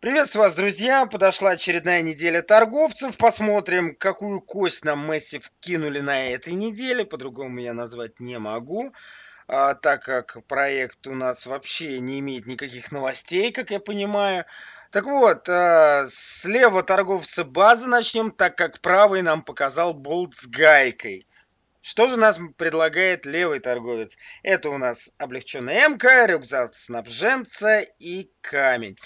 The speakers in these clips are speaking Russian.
Приветствую вас, друзья! Подошла очередная неделя торговцев. Посмотрим, какую кость нам Месси вкинули на этой неделе. По-другому я назвать не могу, а, так как проект у нас вообще не имеет никаких новостей, как я понимаю. Так вот, а, слева торговцы базы начнем, так как правый нам показал болт с гайкой. Что же нас предлагает левый торговец? Это у нас облегченная МК, рюкзак снабженца и камень.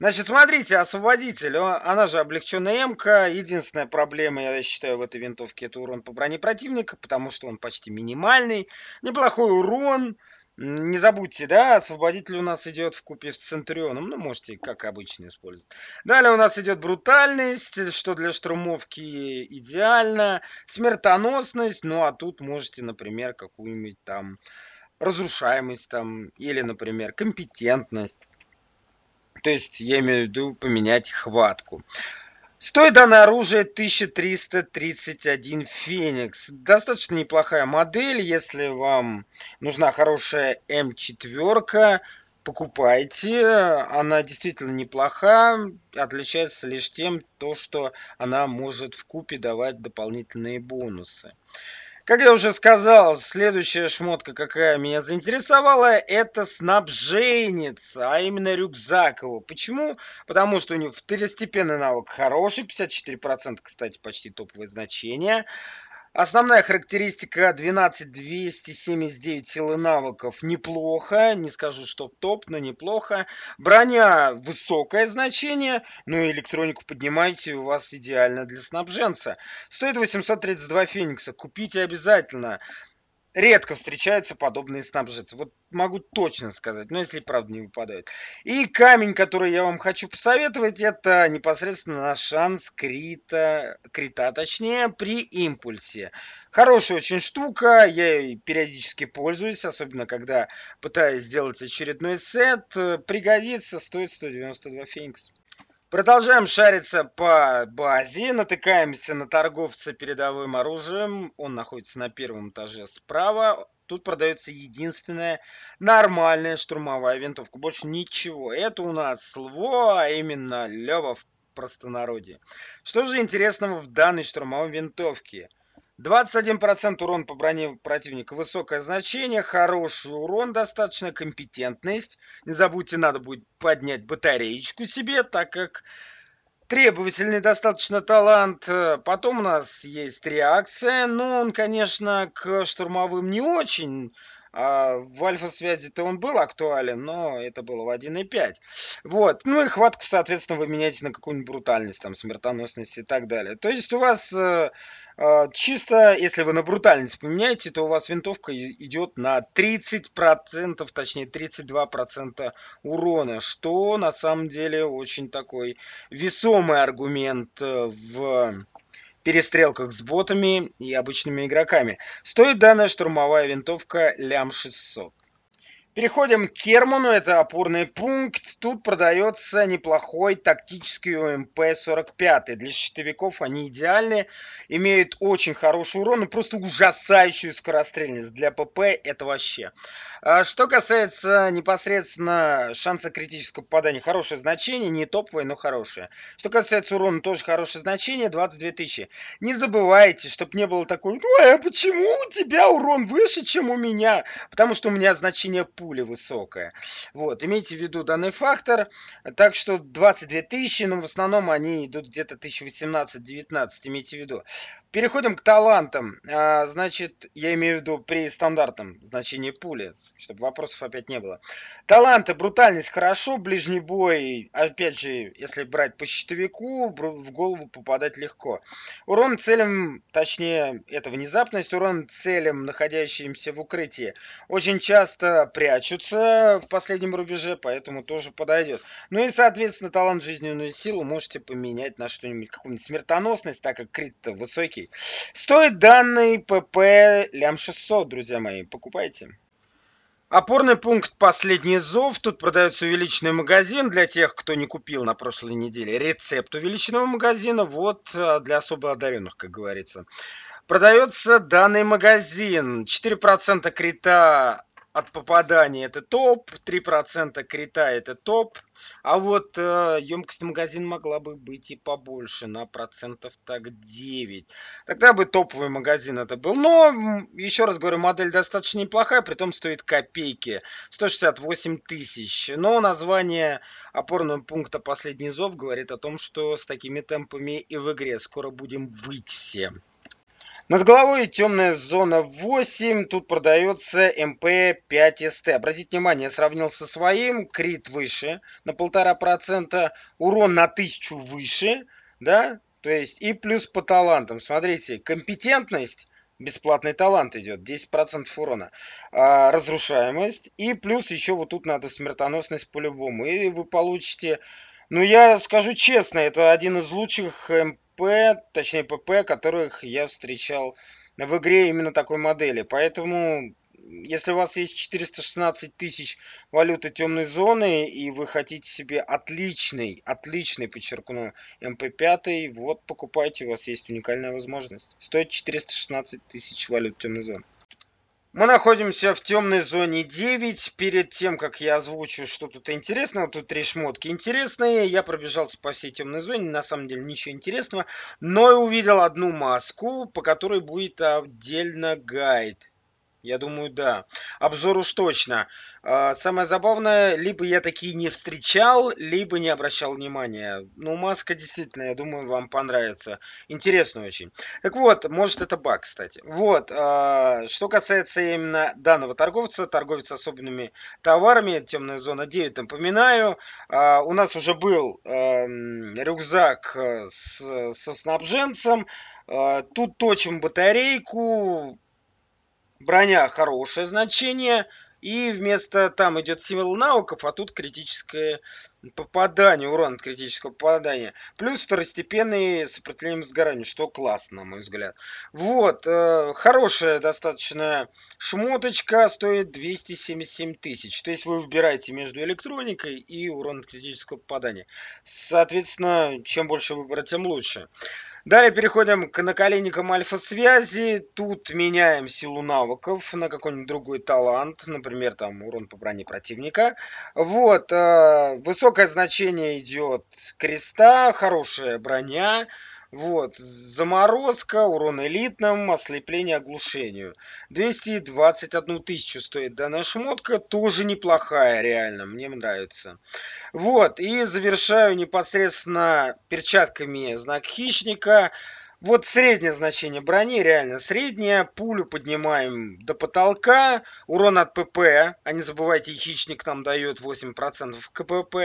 Значит, смотрите, освободитель, она же облегченная МК. Единственная проблема, я считаю, в этой винтовке, это урон по броне противника, потому что он почти минимальный. Неплохой урон. Не забудьте, да, освободитель у нас идет в купе с Центрионом. Ну, можете, как обычно, использовать. Далее у нас идет брутальность, что для штурмовки идеально. Смертоносность, ну а тут можете, например, какую-нибудь там разрушаемость там, или, например, компетентность. То есть я имею в виду поменять хватку. Стоит данное оружие 1331 Феникс. Достаточно неплохая модель. Если вам нужна хорошая М4, эм покупайте. Она действительно неплоха. Отличается лишь тем, то, что она может в купе давать дополнительные бонусы. Как я уже сказал, следующая шмотка, какая меня заинтересовала, это снабженец, а именно рюкзак его. Почему? Потому что у него второстепенный навык хороший, 54%, кстати, почти топовое значение. Основная характеристика 12279 силы навыков неплохо, не скажу, что топ, но неплохо. Броня высокое значение, ну и электронику поднимайте у вас идеально для снабженца. Стоит 832 феникса, купите обязательно редко встречаются подобные снабженцы. Вот могу точно сказать, но если правда не выпадают. И камень, который я вам хочу посоветовать, это непосредственно наш шанс крита, крита точнее, при импульсе. Хорошая очень штука, я ей периодически пользуюсь, особенно когда пытаюсь сделать очередной сет. Пригодится, стоит 192 феникс. Продолжаем шариться по базе, натыкаемся на торговца передовым оружием. Он находится на первом этаже справа. Тут продается единственная нормальная штурмовая винтовка. Больше ничего. Это у нас ЛВО, а именно Лева в простонародье. Что же интересного в данной штурмовой винтовке? 21% урон по броне противника. Высокое значение, хороший урон, достаточно компетентность. Не забудьте, надо будет поднять батареечку себе, так как требовательный достаточно талант. Потом у нас есть реакция, но он, конечно, к штурмовым не очень. А в альфа-связи-то он был актуален, но это было в 1.5. Вот. Ну и хватку, соответственно, вы меняете на какую-нибудь брутальность, там, смертоносность и так далее. То есть у вас э, а, чисто, если вы на брутальность поменяете, то у вас винтовка идет на 30%, точнее 32% урона, что на самом деле очень такой весомый аргумент э, в перестрелках с ботами и обычными игроками. Стоит данная штурмовая винтовка лям 600. Переходим к Керману, это опорный пункт. Тут продается неплохой тактический ОМП-45. Для щитовиков они идеальны, имеют очень хороший урон и ну, просто ужасающую скорострельность. Для ПП это вообще. А что касается непосредственно шанса критического попадания, хорошее значение, не топовое, но хорошее. Что касается урона, тоже хорошее значение, 22 тысячи. Не забывайте, чтобы не было такой, ой, а почему у тебя урон выше, чем у меня? Потому что у меня значение пули высокое. Вот, имейте в виду данный фактор. Так что 22 тысячи, но ну, в основном они идут где-то 1018-19, имейте в виду. Переходим к талантам. А, значит, я имею в виду при стандартном значении пули чтобы вопросов опять не было. Таланты, брутальность хорошо, ближний бой, опять же, если брать по щитовику, в голову попадать легко. Урон целям, точнее, это внезапность, урон целям, находящимся в укрытии, очень часто прячутся в последнем рубеже, поэтому тоже подойдет. Ну и, соответственно, талант жизненную силу можете поменять на что-нибудь, какую-нибудь смертоносность, так как крит высокий. Стоит данный ПП лям 600, друзья мои, покупайте. Опорный пункт «Последний зов». Тут продается увеличенный магазин для тех, кто не купил на прошлой неделе рецепт увеличенного магазина. Вот э, для особо одаренных, как говорится. Продается данный магазин. 4% крита от попадания – это топ, 3% крита – это топ, а вот э, емкость магазин могла бы быть и побольше, на процентов так 9. Тогда бы топовый магазин это был. Но, еще раз говорю, модель достаточно неплохая, при том стоит копейки. 168 тысяч. Но название опорного пункта «Последний зов» говорит о том, что с такими темпами и в игре скоро будем выйти все. Над головой темная зона 8. Тут продается МП-5СТ. Обратите внимание, я сравнил со своим. Крит выше на 1,5%. Урон на 1000 выше. Да? То есть и плюс по талантам. Смотрите, компетентность бесплатный талант идет, 10% урона, а, разрушаемость, и плюс еще вот тут надо смертоносность по-любому, и вы получите ну, я скажу честно, это один из лучших МП, точнее ПП, которых я встречал в игре именно такой модели. Поэтому, если у вас есть 416 тысяч валюты темной зоны, и вы хотите себе отличный, отличный, подчеркну, МП-5, вот покупайте, у вас есть уникальная возможность. Стоит 416 тысяч валют темной зоны. Мы находимся в темной зоне 9. Перед тем, как я озвучу, что тут интересного, тут три шмотки интересные. Я пробежался по всей темной зоне, на самом деле ничего интересного. Но и увидел одну маску, по которой будет отдельно гайд. Я думаю, да. Обзор уж точно. А, самое забавное, либо я такие не встречал, либо не обращал внимания. Ну, маска действительно, я думаю, вам понравится. Интересно очень. Так вот, может это баг, кстати. Вот, а, что касается именно данного торговца, торговец особенными товарами, темная зона 9, напоминаю. А, у нас уже был эм, рюкзак э, со снабженцем. Тут точим батарейку, броня хорошее значение. И вместо там идет символ навыков, а тут критическое попадание, урон от критического попадания. Плюс второстепенные сопротивление сгоранию, что классно, на мой взгляд. Вот, э, хорошая достаточно шмоточка, стоит 277 тысяч. То есть вы выбираете между электроникой и урон от критического попадания. Соответственно, чем больше выбора, тем лучше. Далее переходим к наколенникам альфа-связи. Тут меняем силу навыков на какой-нибудь другой талант. Например, там урон по броне противника. Вот. Э, высокая высокое значение идет креста, хорошая броня, вот, заморозка, урон элитным, ослепление, оглушению. 221 тысячу стоит данная шмотка, тоже неплохая, реально, мне нравится. Вот, и завершаю непосредственно перчатками знак хищника. Вот среднее значение брони, реально среднее. Пулю поднимаем до потолка. Урон от ПП, а не забывайте, хищник нам дает 8% КПП.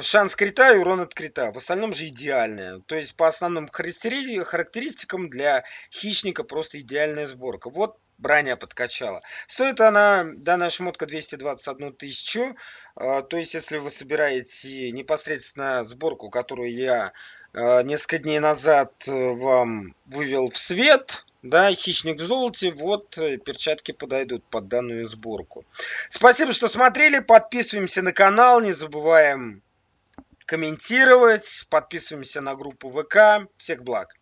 Шанс крита и урон от крита. В остальном же идеальная. То есть по основным характеристикам для хищника просто идеальная сборка. Вот броня подкачала. Стоит она, данная шмотка 221 тысячу. А, то есть, если вы собираете непосредственно сборку, которую я а, несколько дней назад э, вам вывел в свет. Да, хищник в золоте, вот э, перчатки подойдут под данную сборку. Спасибо, что смотрели, подписываемся на канал, не забываем комментировать, подписываемся на группу ВК. Всех благ!